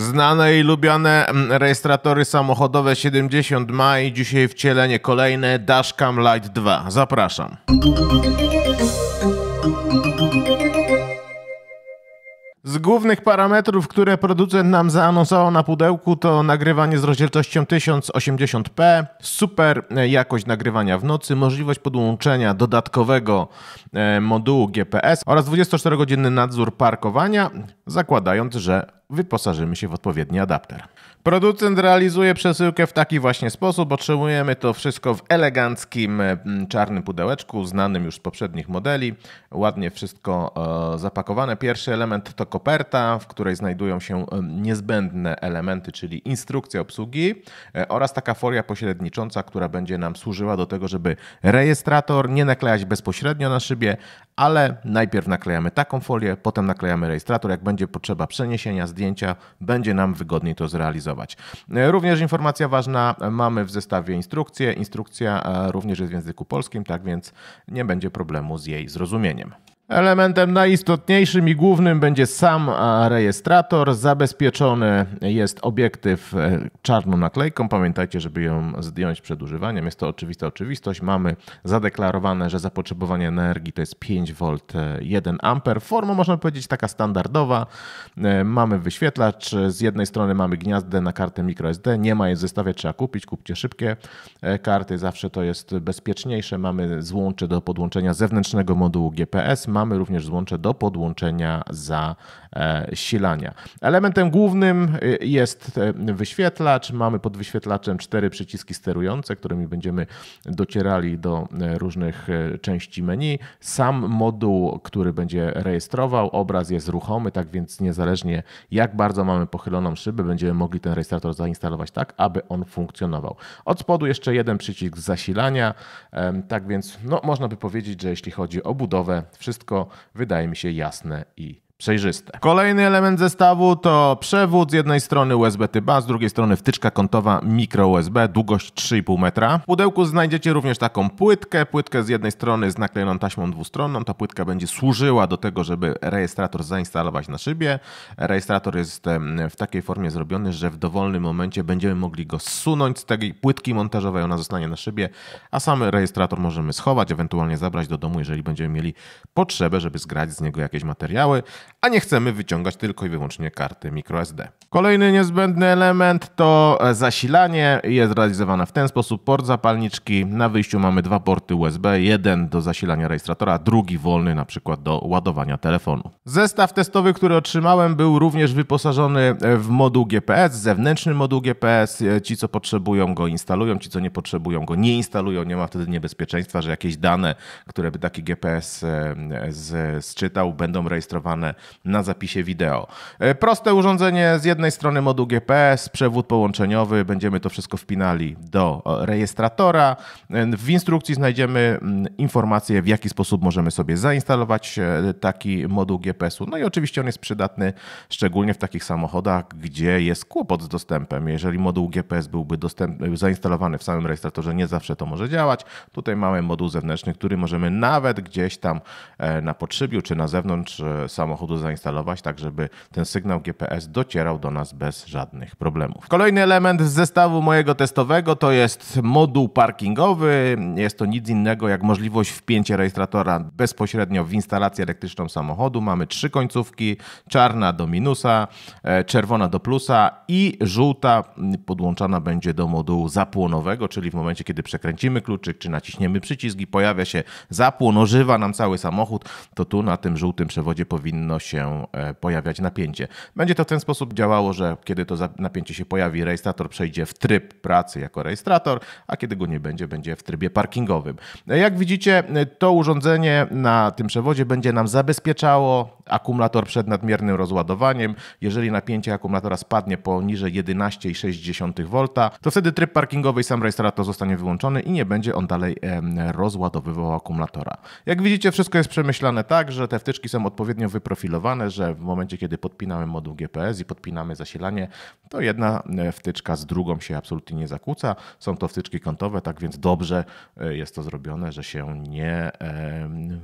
Znane i lubiane mm, rejestratory samochodowe 70 ma i dzisiaj wcielenie kolejne Dashcam Lite 2. Zapraszam. Z głównych parametrów, które producent nam zaanonsował na pudełku, to nagrywanie z rozdzielczością 1080p, super e, jakość nagrywania w nocy, możliwość podłączenia dodatkowego e, modułu GPS oraz 24-godzinny nadzór parkowania, zakładając, że wyposażymy się w odpowiedni adapter. Producent realizuje przesyłkę w taki właśnie sposób. Otrzymujemy to wszystko w eleganckim e, czarnym pudełeczku, znanym już z poprzednich modeli. Ładnie wszystko e, zapakowane. Pierwszy element to koperta, w której znajdują się e, niezbędne elementy, czyli instrukcja obsługi oraz taka folia pośrednicząca, która będzie nam służyła do tego, żeby rejestrator nie naklejać bezpośrednio na szybie, ale najpierw naklejamy taką folię, potem naklejamy rejestrator. Jak będzie potrzeba przeniesienia, zdjęcia, zdjęcia, będzie nam wygodniej to zrealizować. E, również informacja ważna, mamy w zestawie instrukcję. Instrukcja e, również jest w języku polskim, tak więc nie będzie problemu z jej zrozumieniem. Elementem najistotniejszym i głównym będzie sam rejestrator. Zabezpieczony jest obiektyw e, czarną naklejką. Pamiętajcie, żeby ją zdjąć przed używaniem. Jest to oczywista oczywistość. Mamy zadeklarowane, że zapotrzebowanie energii to jest 5V 1A. E, Forma można powiedzieć taka standardowa. E, mamy wyświetlacz. Z jednej strony mamy gniazdę na kartę microSD. Nie ma jej w zestawie, trzeba kupić. Kupcie szybkie karty. Zawsze to jest bezpieczniejsze. Mamy złącze do podłączenia zewnętrznego modułu GPS mamy również złącze do podłączenia zasilania. E, Elementem głównym e, jest e, wyświetlacz. Mamy pod wyświetlaczem cztery przyciski sterujące, którymi będziemy docierali do różnych części menu. Sam moduł, który będzie rejestrował, obraz jest ruchomy, tak więc niezależnie jak bardzo mamy pochyloną szybę, będziemy mogli ten rejestrator zainstalować tak, aby on funkcjonował. Od spodu jeszcze jeden przycisk zasilania, tak więc no, można by powiedzieć, że jeśli chodzi o budowę, wszystko wszystko wydaje mi się jasne i przejrzyste. Kolejny element zestawu to przewód z jednej strony USB typ A, z drugiej strony wtyczka kątowa mikro USB, długość 3,5 metra. W pudełku znajdziecie również taką płytkę, płytkę z jednej strony z naklejoną taśmą dwustronną. Ta płytka będzie służyła do tego, żeby rejestrator zainstalować na szybie. Rejestrator jest w takiej formie zrobiony, że w dowolnym momencie będziemy mogli go zsunąć z tej płytki montażowej, ona zostanie na szybie, a sam rejestrator możemy schować, ewentualnie zabrać do domu, jeżeli będziemy mieli potrzebę, żeby zgrać z niego jakieś materiały a nie chcemy wyciągać tylko i wyłącznie karty microSD. Kolejny niezbędny element to e, zasilanie. Jest realizowane w ten sposób. Port zapalniczki. Na wyjściu mamy dwa porty USB. Jeden do zasilania rejestratora, drugi wolny na przykład do ładowania telefonu. Zestaw testowy, który otrzymałem był również wyposażony e, w moduł GPS, zewnętrzny moduł GPS. E, ci, co potrzebują go instalują, ci, co nie potrzebują go nie instalują. Nie ma wtedy niebezpieczeństwa, że jakieś dane, które by taki GPS z, zczytał, będą rejestrowane na zapisie wideo. E, proste urządzenie, z jednej strony moduł GPS, przewód połączeniowy, będziemy to wszystko wpinali do rejestratora. E, w instrukcji znajdziemy mm, informacje, w jaki sposób możemy sobie zainstalować e, taki moduł GPS-u. No i oczywiście on jest przydatny szczególnie w takich samochodach, gdzie jest kłopot z dostępem. Jeżeli moduł GPS byłby dostępny, zainstalowany w samym rejestratorze, nie zawsze to może działać. Tutaj mamy moduł zewnętrzny, który możemy nawet gdzieś tam na podszybiu czy na zewnątrz samochodu samochodu zainstalować, tak żeby ten sygnał GPS docierał do nas bez żadnych problemów. Kolejny element z zestawu mojego testowego to jest moduł parkingowy. Jest to nic innego jak możliwość wpięcia rejestratora bezpośrednio w instalację elektryczną samochodu. Mamy trzy końcówki, czarna do minusa, e, czerwona do plusa i żółta podłączana będzie do modułu zapłonowego, czyli w momencie, kiedy przekręcimy kluczyk czy naciśniemy przycisk i pojawia się zapłon, ożywa nam cały samochód, to tu na tym żółtym przewodzie powinno się e, pojawiać napięcie. Będzie to w ten sposób działało, że kiedy to napięcie się pojawi, rejestrator przejdzie w tryb pracy jako rejestrator, a kiedy go nie będzie, będzie w trybie parkingowym. E, jak widzicie, e, to urządzenie na tym przewodzie będzie nam zabezpieczało akumulator przed nadmiernym rozładowaniem. Jeżeli napięcie akumulatora spadnie poniżej 11,6 V, to wtedy tryb parkingowy i sam rejestrator zostanie wyłączony i nie będzie on dalej rozładowywał akumulatora. Jak widzicie, wszystko jest przemyślane tak, że te wtyczki są odpowiednio wyprofilowane że w momencie, kiedy podpinamy moduł GPS i podpinamy zasilanie, to jedna e, wtyczka z drugą się absolutnie nie zakłóca. Są to wtyczki kątowe, tak więc dobrze e, jest to zrobione, że się nie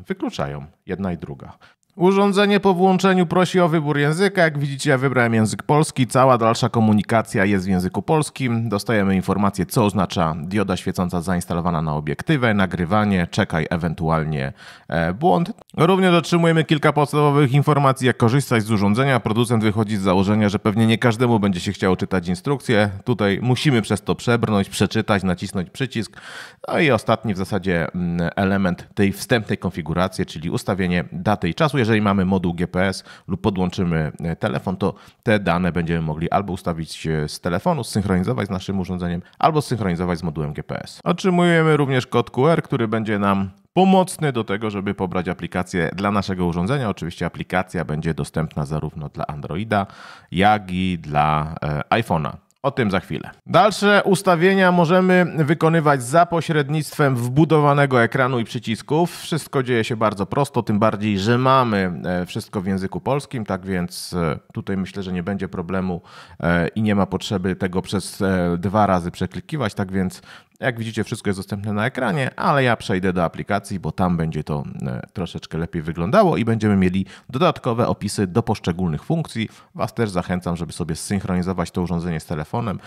wykluczają jedna i druga. Urządzenie po włączeniu prosi o wybór języka. Jak widzicie, ja wybrałem język polski. Cała dalsza komunikacja jest w języku polskim. Dostajemy informację, co oznacza dioda świecąca zainstalowana na obiektywę, nagrywanie, czekaj, ewentualnie e, błąd. Również otrzymujemy kilka podstawowych informacji, jak korzystać z urządzenia. Producent wychodzi z założenia, że pewnie nie każdemu będzie się chciało czytać instrukcję. Tutaj musimy przez to przebrnąć, przeczytać, nacisnąć przycisk. No i ostatni w zasadzie mm, element tej wstępnej konfiguracji, czyli ustawienie daty i czasu jeżeli mamy moduł GPS lub podłączymy e, telefon, to te dane będziemy mogli albo ustawić z telefonu, zsynchronizować z naszym urządzeniem, albo synchronizować z modułem GPS. Otrzymujemy również kod QR, który będzie nam pomocny do tego, żeby pobrać aplikację dla naszego urządzenia. Oczywiście aplikacja będzie dostępna zarówno dla Androida, jak i dla e, iPhone'a. O tym za chwilę. Dalsze ustawienia możemy wykonywać za pośrednictwem wbudowanego ekranu i przycisków. Wszystko dzieje się bardzo prosto, tym bardziej, że mamy e, wszystko w języku polskim, tak więc e, tutaj myślę, że nie będzie problemu e, i nie ma potrzeby tego przez dwa razy przeklikiwać, tak więc jak widzicie, wszystko jest dostępne na ekranie, ale ja przejdę do aplikacji, bo tam będzie to e, troszeczkę lepiej wyglądało i będziemy mieli dodatkowe opisy do poszczególnych funkcji. Was też zachęcam, żeby sobie synchronizować to urządzenie z telefonem.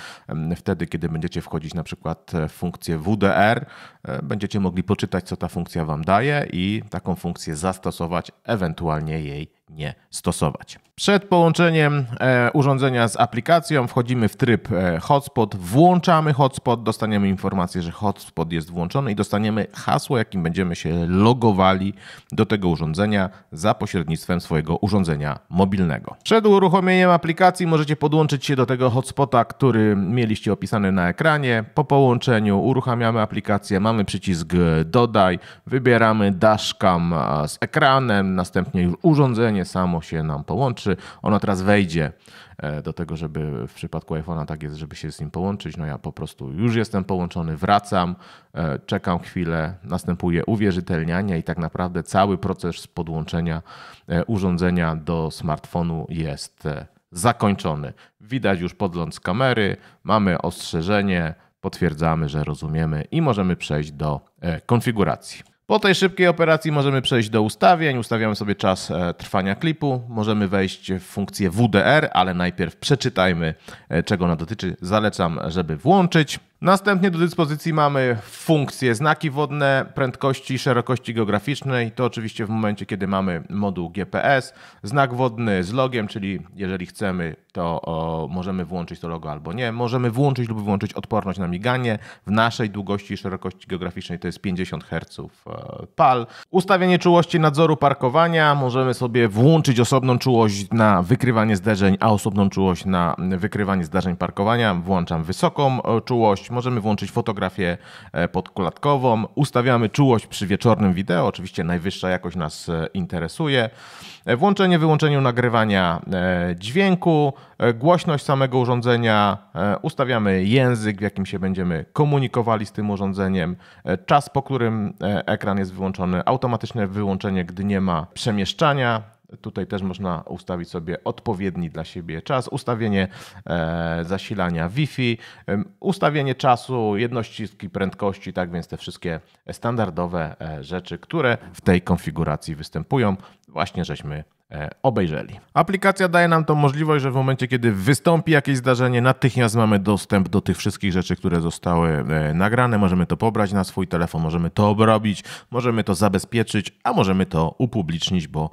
Wtedy, kiedy będziecie wchodzić na przykład e, w funkcję WDR, e, będziecie mogli poczytać, co ta funkcja Wam daje i taką funkcję zastosować, ewentualnie jej nie stosować. Przed połączeniem e, urządzenia z aplikacją wchodzimy w tryb e, hotspot, włączamy hotspot, dostaniemy informację, że hotspot jest włączony i dostaniemy hasło, jakim będziemy się logowali do tego urządzenia za pośrednictwem swojego urządzenia mobilnego. Przed uruchomieniem aplikacji możecie podłączyć się do tego hotspota, który mieliście opisany na ekranie. Po połączeniu uruchamiamy aplikację, mamy przycisk e, dodaj, wybieramy dashcam z ekranem, następnie już urządzenie nagranie samo się nam połączy. Ono teraz wejdzie e, do tego, żeby w przypadku iPhone'a tak jest, żeby się z nim połączyć. No ja po prostu już jestem połączony, wracam, e, czekam chwilę, następuje uwierzytelnianie i tak naprawdę cały proces podłączenia e, urządzenia do smartfonu jest zakończony. Widać już podgląd z kamery, mamy ostrzeżenie, potwierdzamy, że rozumiemy i możemy przejść do konfiguracji. Po tej szybkiej operacji możemy przejść do ustawień. Ustawiamy sobie czas e, trwania klipu. Możemy wejść w funkcję WDR, ale najpierw przeczytajmy, e, czego ona dotyczy. Zalecam, żeby włączyć. Następnie do dyspozycji mamy funkcje znaki wodne, prędkości, szerokości geograficznej. To oczywiście w momencie, kiedy mamy moduł GPS, znak wodny z logiem, czyli jeżeli chcemy, to o, możemy włączyć to logo albo nie. Możemy włączyć lub wyłączyć odporność na miganie. W naszej długości i szerokości geograficznej to jest 50 Hz e, PAL. Ustawienie czułości nadzoru parkowania. Możemy sobie włączyć osobną czułość na wykrywanie zderzeń, a osobną czułość na wykrywanie zdarzeń parkowania. Włączam wysoką e, czułość czułość. Możemy włączyć fotografię e, podkulatkową, ustawiamy czułość przy wieczornym wideo, oczywiście najwyższa jakość nas e, interesuje. E, włączenie, wyłączeniu nagrywania dźwięku, głośność samego urządzenia, ustawiamy język, w jakim się będziemy komunikowali z tym urządzeniem, czas, po którym ekran jest wyłączony, automatyczne wyłączenie, gdy nie ma przemieszczania Tutaj też można ustawić sobie odpowiedni dla siebie czas, ustawienie e, zasilania Wi-Fi, ustawienie czasu, jednościski prędkości, tak więc te wszystkie standardowe e, rzeczy, które w tej konfiguracji występują, właśnie żeśmy E, obejrzeli. Aplikacja daje nam tą możliwość, że w momencie, kiedy wystąpi jakieś zdarzenie, natychmiast mamy dostęp do tych wszystkich rzeczy, które zostały e, nagrane. Możemy to pobrać na swój telefon, możemy to obrobić, możemy to zabezpieczyć, a możemy to upublicznić, bo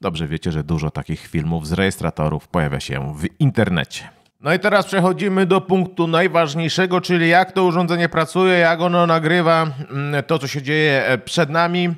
dobrze wiecie, że dużo takich filmów z rejestratorów pojawia się w internecie. No i teraz przechodzimy do punktu najważniejszego, czyli jak to urządzenie pracuje, jak ono nagrywa mm, to, co się dzieje e, przed nami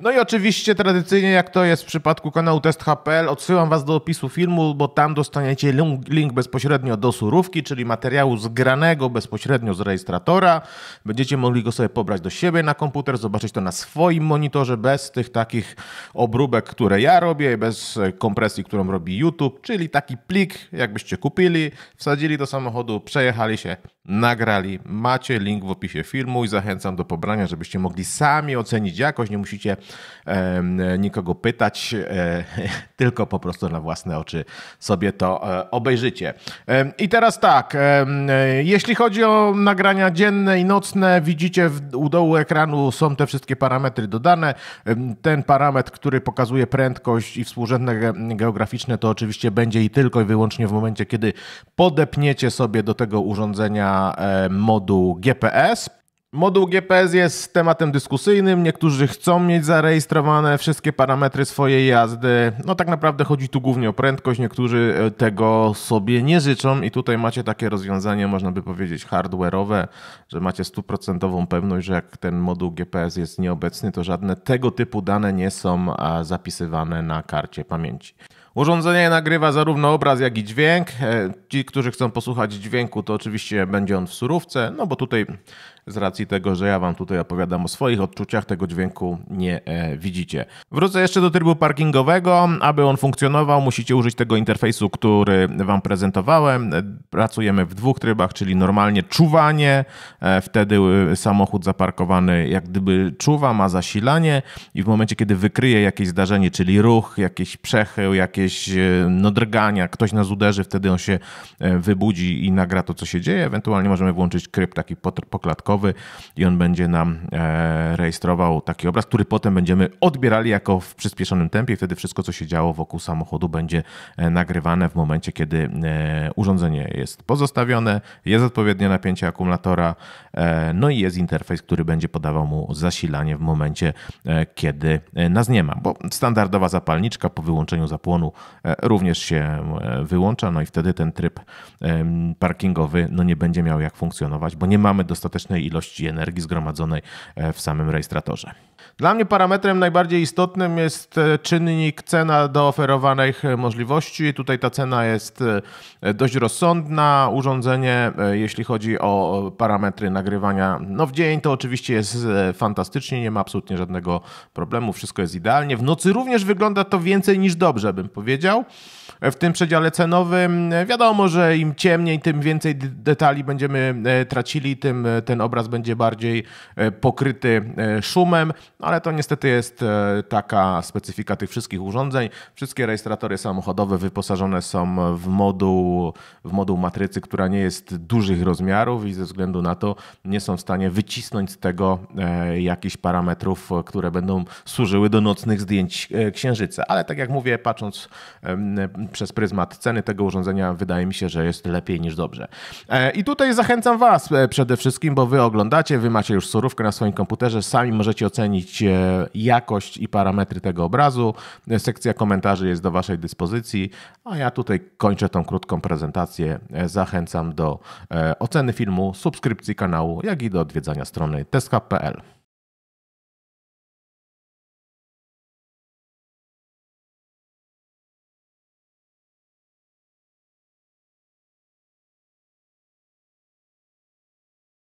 no i oczywiście tradycyjnie, jak to jest w przypadku kanału test.pl, odsyłam Was do opisu filmu, bo tam dostaniecie link bezpośrednio do surówki, czyli materiału zgranego bezpośrednio z rejestratora. Będziecie mogli go sobie pobrać do siebie na komputer, zobaczyć to na swoim monitorze, bez tych takich obróbek, które ja robię, bez e, kompresji, którą robi YouTube, czyli taki plik, jakbyście kupili, wsadzili do samochodu, przejechali się nagrali. Macie link w opisie filmu i zachęcam do pobrania, żebyście mogli sami ocenić jakość. Nie musicie e, nikogo pytać, e, tylko po prostu na własne oczy sobie to e, obejrzycie. I teraz tak, e, jeśli chodzi o nagrania dzienne i nocne, widzicie w, u dołu ekranu są te wszystkie parametry dodane. Ten parametr, który pokazuje prędkość i współrzędne geograficzne, to oczywiście będzie i tylko i wyłącznie w momencie, kiedy podepniecie sobie do tego urządzenia E, moduł GPS. Moduł GPS jest tematem dyskusyjnym. Niektórzy chcą mieć zarejestrowane wszystkie parametry swojej jazdy. No tak naprawdę chodzi tu głównie o prędkość. Niektórzy e, tego sobie nie życzą i tutaj macie takie rozwiązanie, można by powiedzieć, hardware'owe, że macie stuprocentową pewność, że jak ten moduł GPS jest nieobecny, to żadne tego typu dane nie są zapisywane na karcie pamięci. Urządzenie nagrywa zarówno obraz, jak i dźwięk. E, ci, którzy chcą posłuchać dźwięku, to oczywiście będzie on w surowce, no bo tutaj z racji tego, że ja Wam tutaj opowiadam o swoich odczuciach, tego dźwięku nie e, widzicie. Wrócę jeszcze do trybu parkingowego. Aby on funkcjonował, musicie użyć tego interfejsu, który Wam prezentowałem. E, pracujemy w dwóch trybach, czyli normalnie czuwanie, e, wtedy e, samochód zaparkowany jak gdyby czuwa, ma zasilanie i w momencie, kiedy wykryje jakieś zdarzenie, czyli ruch, jakiś przechył, jakieś jakieś e, no, drgania, ktoś nas uderzy, wtedy on się e, wybudzi i nagra to, co się dzieje. Ewentualnie możemy włączyć krypt taki poklatkowy i on będzie nam e, rejestrował taki obraz, który potem będziemy odbierali jako w przyspieszonym tempie. Wtedy wszystko, co się działo wokół samochodu, będzie nagrywane w momencie, kiedy urządzenie jest pozostawione, jest odpowiednie napięcie akumulatora, no i jest interfejs, który będzie podawał mu zasilanie w momencie, kiedy nas nie ma, bo standardowa zapalniczka po wyłączeniu zapłonu E, również się e, wyłącza, no i wtedy ten tryb parkingowy no nie będzie miał jak funkcjonować, bo nie mamy dostatecznej ilości energii zgromadzonej e, w samym rejestratorze. Dla mnie parametrem najbardziej istotnym jest e, czynnik cena do oferowanych e, możliwości. Tutaj ta cena jest e, dość rozsądna. Urządzenie, jeśli chodzi o parametry nagrywania, no w dzień to oczywiście jest fantastycznie, nie ma absolutnie żadnego problemu, wszystko jest idealnie. W nocy również wygląda to więcej niż dobrze, bym powiedział w tym przedziale cenowym. Wiadomo, że im ciemniej, tym więcej detali będziemy e, tracili, tym e, ten obraz będzie bardziej e, pokryty szumem, ale to niestety jest taka specyfika tych wszystkich urządzeń. Wszystkie rejestratory samochodowe wyposażone są w moduł, w moduł matrycy, która nie jest dużych rozmiarów i ze względu na to nie są w stanie wycisnąć z tego jakichś parametrów, które będą służyły do nocnych zdjęć księżyca. Ale tak jak mówię, patrząc przez pryzmat ceny tego urządzenia wydaje mi się, że jest lepiej niż dobrze. E, I tutaj zachęcam Was e, przede wszystkim, bo Wy oglądacie, Wy macie już surówkę na swoim komputerze, sami możecie ocenić e, jakość i parametry tego obrazu. Sekcja komentarzy jest do Waszej dyspozycji, a ja tutaj kończę tą krótką prezentację. Zachęcam do oceny filmu, subskrypcji kanału, jak i do odwiedzania strony testhub.pl.